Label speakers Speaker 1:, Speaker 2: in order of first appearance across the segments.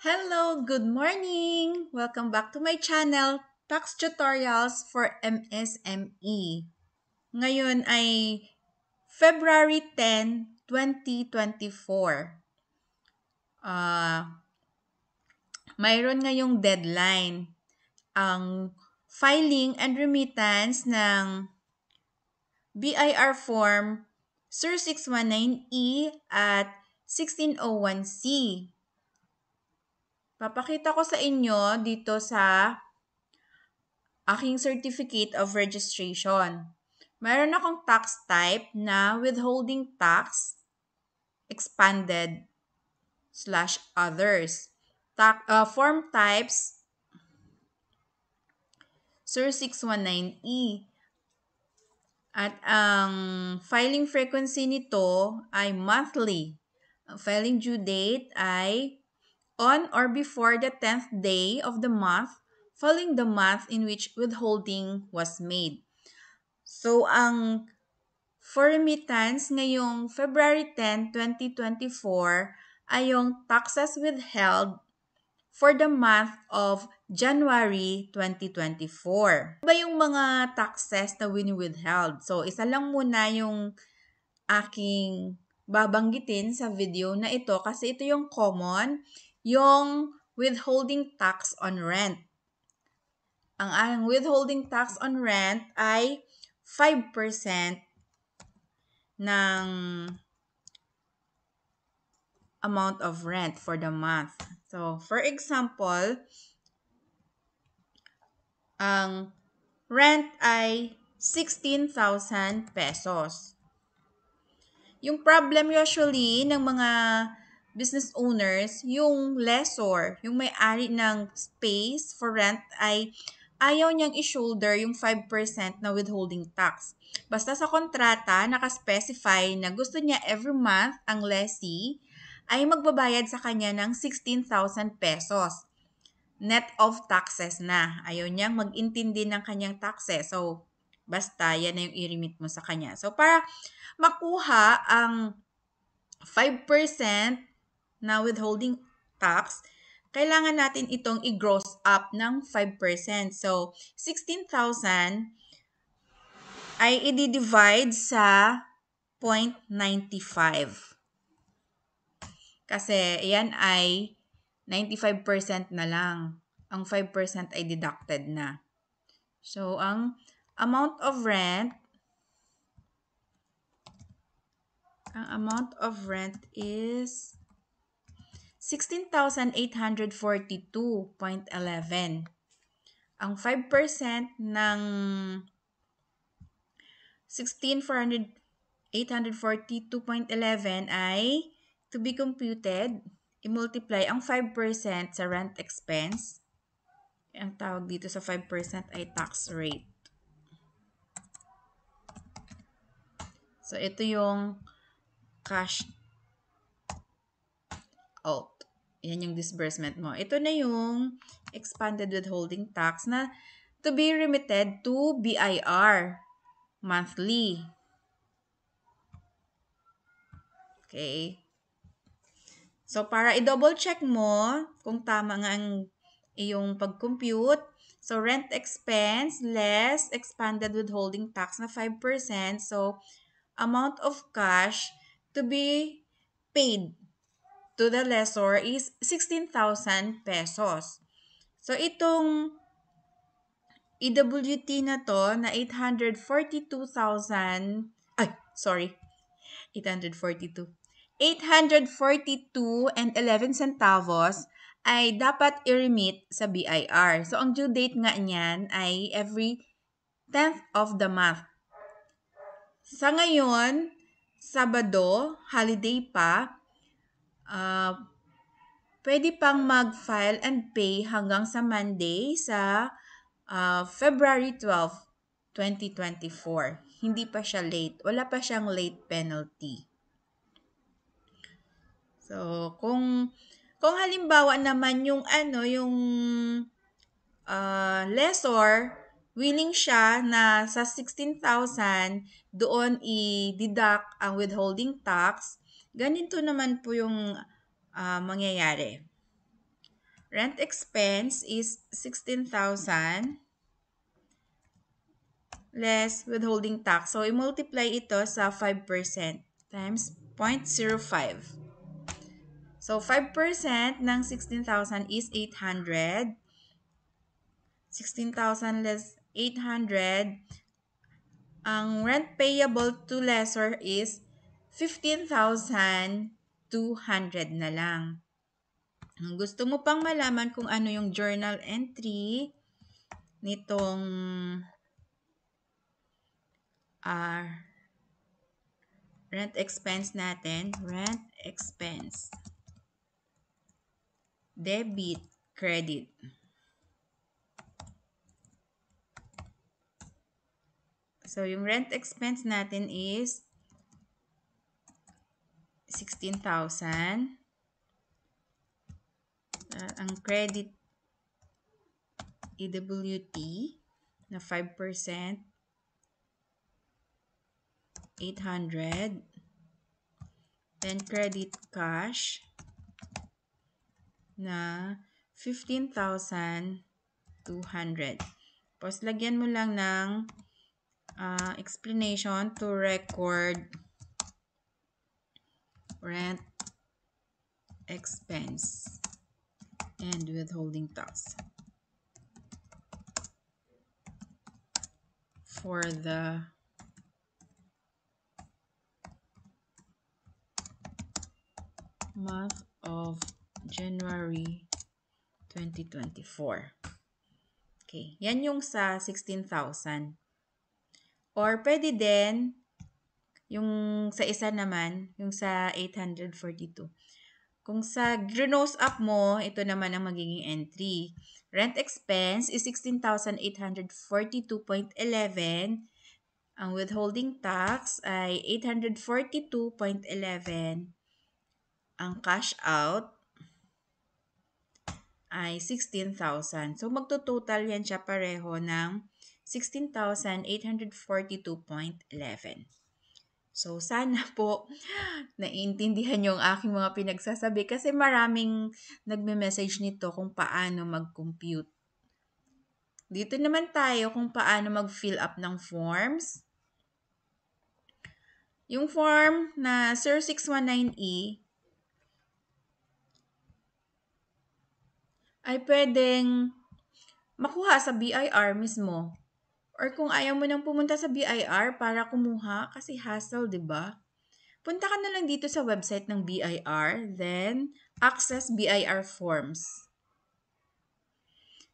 Speaker 1: Hello! Good morning! Welcome back to my channel, Tax Tutorials for MSME. Ngayon ay February 10, 2024. Uh, mayroon ngayong deadline ang filing and remittance ng BIR form SIR e at 1601C Papakita ko sa inyo dito sa aking certificate of registration. Meron akong tax type na withholding tax expanded slash others. Ta- uh, form types sir 619E. E. At ang filing frequency nito ay monthly. Ang filing due date ay on or before the 10th day of the month following the month in which withholding was made. So, ang for remittance ngayong February 10, 2024 ay yung taxes withheld for the month of January 2024. Ano ba yung mga taxes na win withheld So, isa lang muna yung aking babanggitin sa video na ito kasi ito yung common yung withholding tax on rent. Ang, ang withholding tax on rent ay 5% ng amount of rent for the month. So, for example, ang rent ay 16,000 pesos. Yung problem usually ng mga business owners, yung lessor, yung may-ari ng space for rent ay ayaw niyang i-shoulder yung 5% na withholding tax. Basta sa kontrata, nakaspecify na gusto niya every month ang lessee ay magbabayad sa kanya ng 16,000 pesos. Net of taxes na. Ayaw niyang mag-intindi ng kanyang taxes. So, basta yan na yung i-remit mo sa kanya. So, para makuha ang 5% na withholding tax, kailangan natin itong i-gross up ng 5%. So, 16,000 ay i-divide sa 0.95. Kasi yan ay 95% na lang. Ang 5% ay deducted na. So, ang amount of rent ang amount of rent is 16,842.11. Ang 5% ng 16,842.11 ay to be computed, i-multiply ang 5% sa rent expense. Ang tawag dito sa 5% ay tax rate. So, ito yung cash out. Yan yung disbursement mo. Ito na yung expanded withholding tax na to be remitted to BIR monthly. Okay. So, para i-double check mo kung tama nga ang iyong pag-compute, so rent expense less expanded withholding tax na 5%, so amount of cash to be paid to the lessor is 16,000 pesos. So itong EWT na to na 842,000 ay sorry 842 842 and 11 centavos ay dapat i-remit sa BIR. So, ang due date nga niyan ay every 10th of the month. Sa ngayon, Sabado, holiday pa, Uh, pwede pang mag-file and pay hanggang sa Monday sa uh, February 12, 2024. Hindi pa siya late. Wala pa siyang late penalty. So, kung kung halimbawa naman yung ano, yung uh, lessor, willing siya na sa 16,000 doon i-deduct ang withholding tax Ganito naman po yung uh, mangyayari. Rent expense is 16,000 less withholding tax. So, i-multiply ito sa 5% times 0.05. So, 5% ng 16,000 is 800. 16,000 less 800. Ang rent payable to lessor is 15,200 na lang. Kung gusto mo pang malaman kung ano yung journal entry nitong uh, rent expense natin, rent expense, debit, credit. So, yung rent expense natin is 16,000. Uh, ah, ang credit EWT na 5%, 800. Then credit cash na 15,200. Tapos lagyan mo lang ng uh, explanation to record rent expense and withholding tax for the month of January 2024. Okay, yan yung sa 16,000. Or pwede din Yung sa isa naman, yung sa 842. Kung sa gross up mo, ito naman ang magiging entry. Rent expense is 16,842.11. Ang withholding tax ay 842.11. Ang cash out ay 16,000. So, magtototal yan siya pareho ng 16,842.11. So, sana po naiintindihan niyo ang aking mga pinagsasabi kasi maraming nagme-message nito kung paano mag-compute. Dito naman tayo kung paano mag-fill up ng forms. Yung form na 619 e ay pwedeng makuha sa BIR mismo. Or kung ayaw mo nang pumunta sa BIR para kumuha kasi hassle, 'di ba? Punta ka na lang dito sa website ng BIR, then access BIR forms.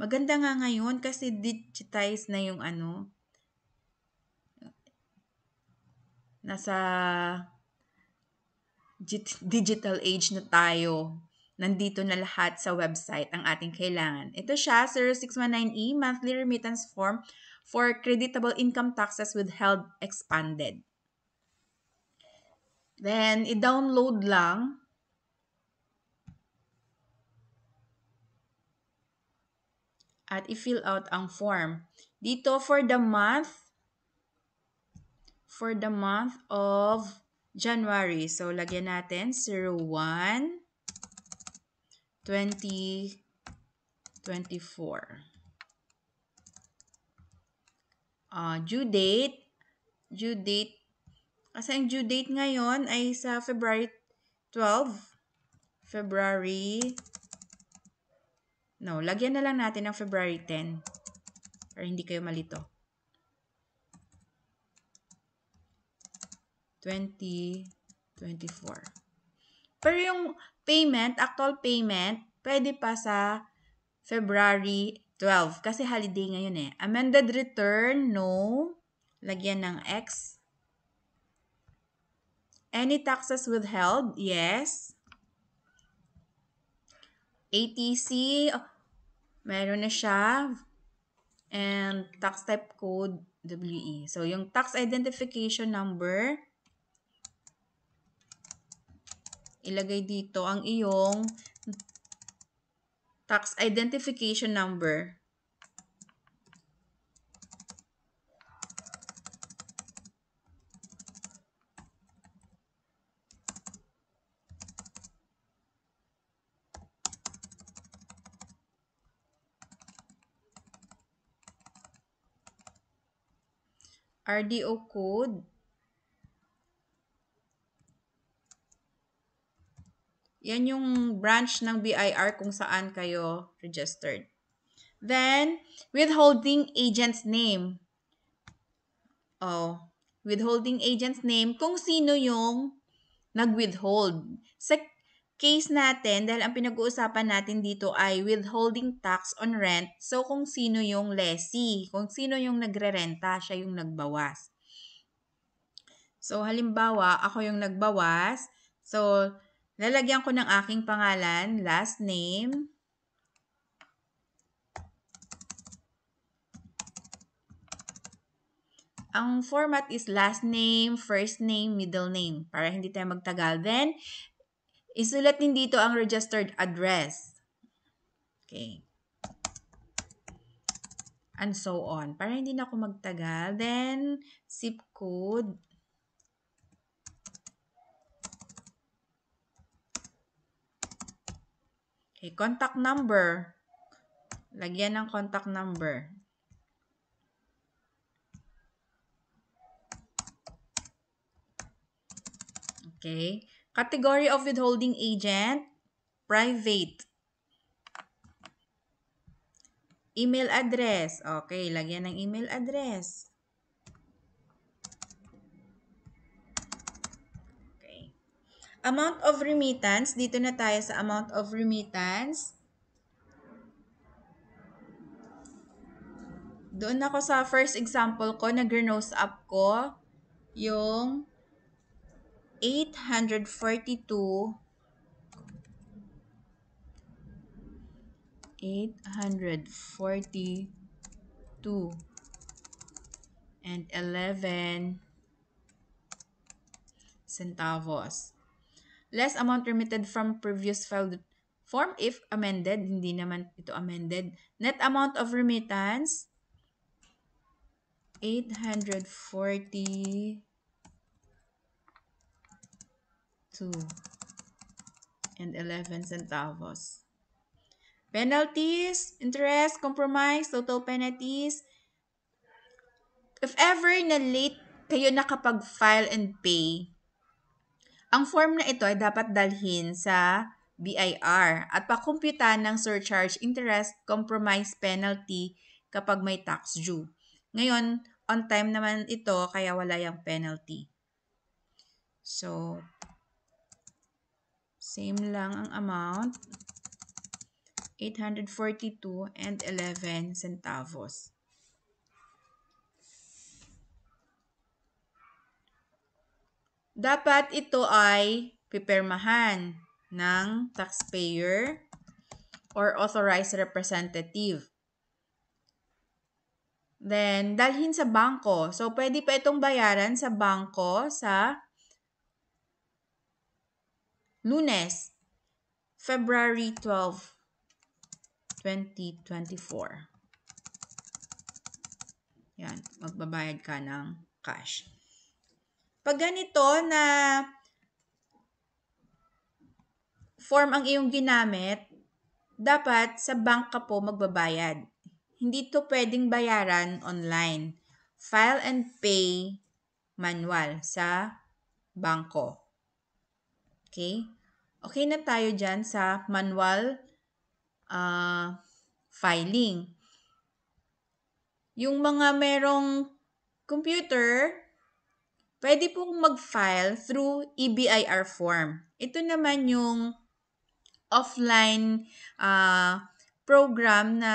Speaker 1: Maganda nga ngayon kasi digitized na yung ano. Nasa digital age na tayo. Nandito na lahat sa website ang ating kailangan. Ito siya, 0619E e, Monthly Remittance Form for creditable income taxes withheld expanded. Then, i-download lang. At i-fill out ang form. Dito for the month, for the month of January. So, lagyan natin 01, 20, 24 uh, due date. Due date. Kasi ang due date ngayon ay sa February 12. February. No, lagyan na lang natin ng February 10. Para hindi kayo malito. 2024. Pero yung payment, actual payment, pwede pa sa February 12. Kasi holiday ngayon eh. Amended return, no. Lagyan ng X. Any taxes withheld? Yes. ATC, oh, meron na siya. And tax type code, WE. So, yung tax identification number, ilagay dito ang iyong tax identification number. RDO code Yan yung branch ng BIR kung saan kayo registered. Then, withholding agent's name. Oh, withholding agent's name kung sino yung nag-withhold. Sa case natin, dahil ang pinag-uusapan natin dito ay withholding tax on rent, so kung sino yung lessee, kung sino yung nagre-renta, siya yung nagbawas. So, halimbawa, ako yung nagbawas, so Lalagyan ko ng aking pangalan, last name. Ang format is last name, first name, middle name para hindi tayo magtagal. Then, isulat din dito ang registered address. Okay. And so on. Para hindi na ako magtagal. Then, zip code. Okay, contact number. Lagyan ng contact number. Okay. Category of withholding agent, private. Email address. Okay, lagyan ng email address. Amount of remittance, dito na tayo sa amount of remittance. Doon ako sa first example ko, nag-renose up ko yung 842 842 and 11 centavos less amount remitted from previous filed form if amended. Hindi naman ito amended. Net amount of remittance, 842. and 11 centavos. Penalties, interest, compromise, total penalties. If ever na late kayo nakapag-file and pay, ang form na ito ay dapat dalhin sa BIR at pakumpyuta ng surcharge interest compromise penalty kapag may tax due. Ngayon, on time naman ito kaya wala yung penalty. So, same lang ang amount. 842 and 11 centavos. dapat ito ay pipirmahan ng taxpayer or authorized representative. Then, dalhin sa bangko. So, pwede pa itong bayaran sa bangko sa lunes, February 12, 2024. Yan, magbabayad ka ng cash. Pag ganito na form ang iyong ginamit, dapat sa bank ka po magbabayad. Hindi to pwedeng bayaran online. File and pay manual sa bangko. Okay? Okay na tayo dyan sa manual uh, filing. Yung mga merong computer, pwede pong mag-file through EBIR form. Ito naman yung offline uh, program na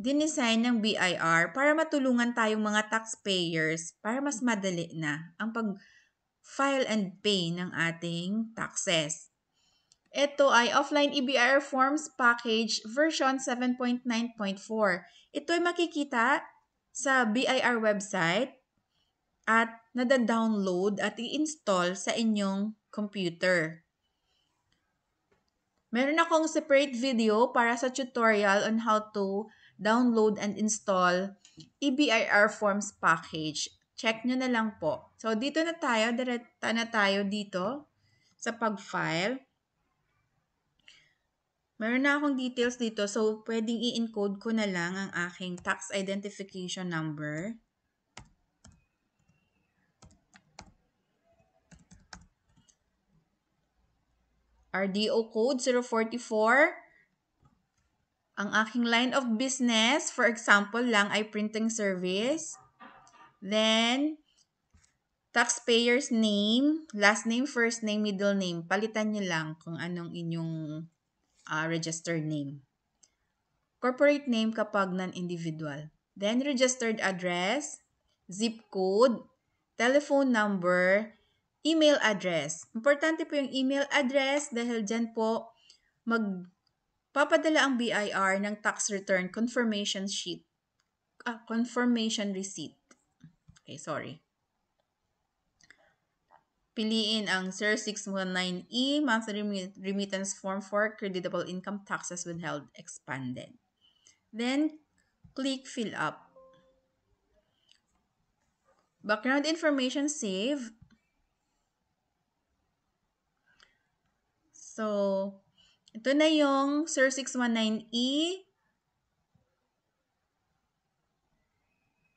Speaker 1: dinesign ng BIR para matulungan tayong mga taxpayers para mas madali na ang pag-file and pay ng ating taxes. Ito ay offline EBIR forms package version 7.9.4. Ito ay makikita sa BIR website at nada-download at i-install sa inyong computer. Meron akong separate video para sa tutorial on how to download and install EBIR Forms package. Check nyo na lang po. So, dito na tayo. Direkta na tayo dito sa pag-file. Meron na akong details dito. So, pwedeng i-encode ko na lang ang aking tax identification number. RDO code 044. Ang aking line of business, for example lang, ay printing service. Then, taxpayer's name, last name, first name, middle name. Palitan nyo lang kung anong inyong uh, ah, registered name. Corporate name kapag non-individual. Then, registered address, zip code, telephone number, email address. Importante po yung email address dahil dyan po magpapadala ang BIR ng tax return confirmation sheet. Ah, confirmation receipt. Okay, sorry. Piliin ang 0619E e, monthly remittance form for creditable income taxes withheld expanded. Then, click fill up. Background information save So, ito na yung SIR 619E e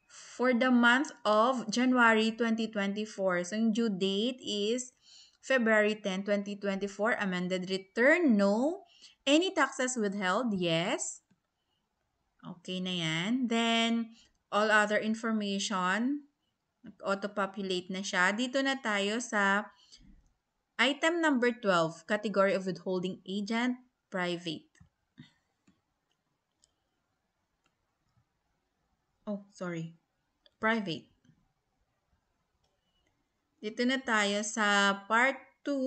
Speaker 1: for the month of January 2024. So, yung due date is February 10, 2024. Amended return, no. Any taxes withheld, yes. Okay na yan. Then, all other information, auto-populate na siya. Dito na tayo sa Item number 12, category of withholding agent, private. Oh, sorry. Private. Dito na tayo sa part 2,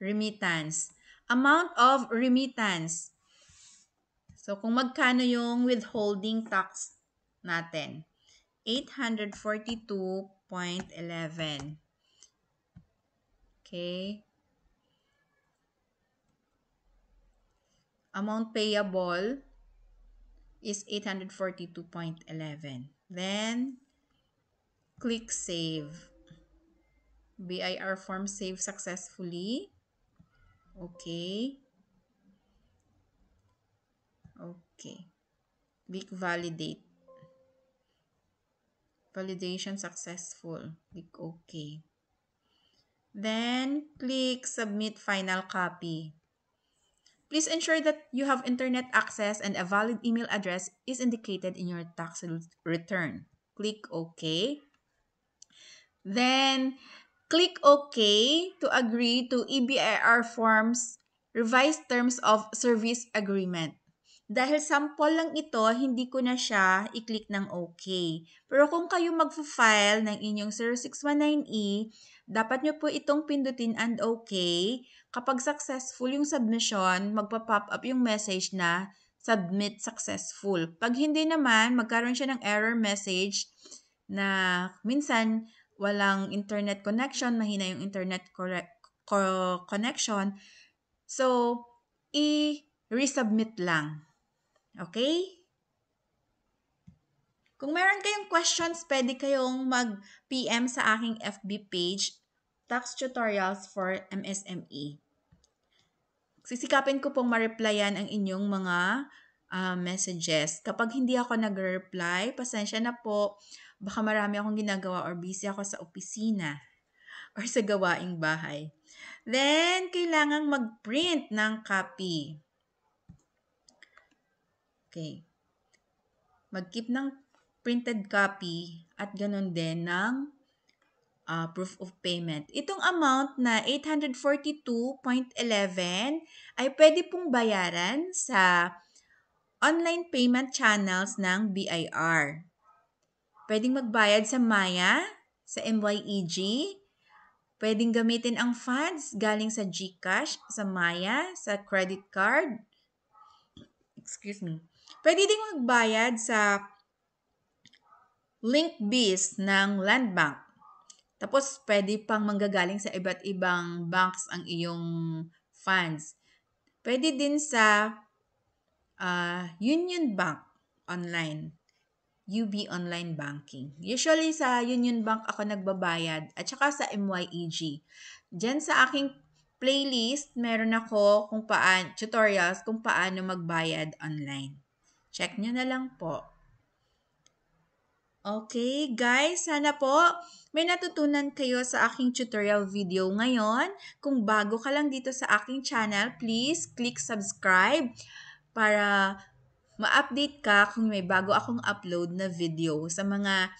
Speaker 1: remittance. Amount of remittance. So, kung magkano yung withholding tax natin? 842 0.11. Okay. Amount payable is 842.11. Then, click Save. BIR form save successfully. Okay. Okay. Click Validate. validation successful. Click OK. Then, click Submit Final Copy. Please ensure that you have internet access and a valid email address is indicated in your tax return. Click OK. Then, click OK to agree to EBIR Forms Revised Terms of Service Agreement. Dahil sample lang ito, hindi ko na siya i-click ng OK. Pero kung kayo magfo-file ng inyong 0619E, e, dapat nyo po itong pindutin and OK. Kapag successful yung submission, magpa-pop up yung message na submit successful. Pag hindi naman, magkaroon siya ng error message na minsan walang internet connection, mahina yung internet connection. So, i-resubmit lang. Okay? Kung meron kayong questions, pwede kayong mag-PM sa aking FB page, Tax Tutorials for MSME. Sisikapin ko pong ma-replyan ang inyong mga uh, messages. Kapag hindi ako nag-reply, pasensya na po. Baka marami akong ginagawa or busy ako sa opisina or sa gawaing bahay. Then, kailangang mag-print ng copy. Okay. Mag-keep ng printed copy at ganun din ng uh, proof of payment. Itong amount na 842.11 ay pwede pong bayaran sa online payment channels ng BIR. Pwedeng magbayad sa Maya, sa MYEG, pwedeng gamitin ang funds galing sa GCash, sa Maya, sa credit card, excuse me, Pwede ding magbayad sa link fees ng land bank. Tapos, pwede pang manggagaling sa iba't ibang banks ang iyong funds. Pwede din sa uh, Union Bank online. UB Online Banking. Usually sa Union Bank ako nagbabayad at saka sa MYEG. Diyan sa aking playlist, meron ako kung paan, tutorials kung paano magbayad online. Check nyo na lang po. Okay, guys, sana po may natutunan kayo sa aking tutorial video ngayon. Kung bago ka lang dito sa aking channel, please click subscribe para ma-update ka kung may bago akong upload na video. Sa mga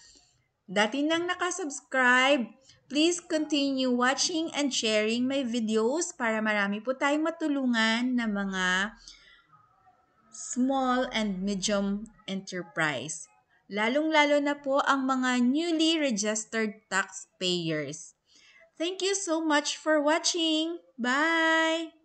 Speaker 1: dati nang nakasubscribe, please continue watching and sharing my videos para marami po tayong matulungan na mga small and medium enterprise, lalong-lalo na po ang mga newly registered taxpayers. Thank you so much for watching. Bye!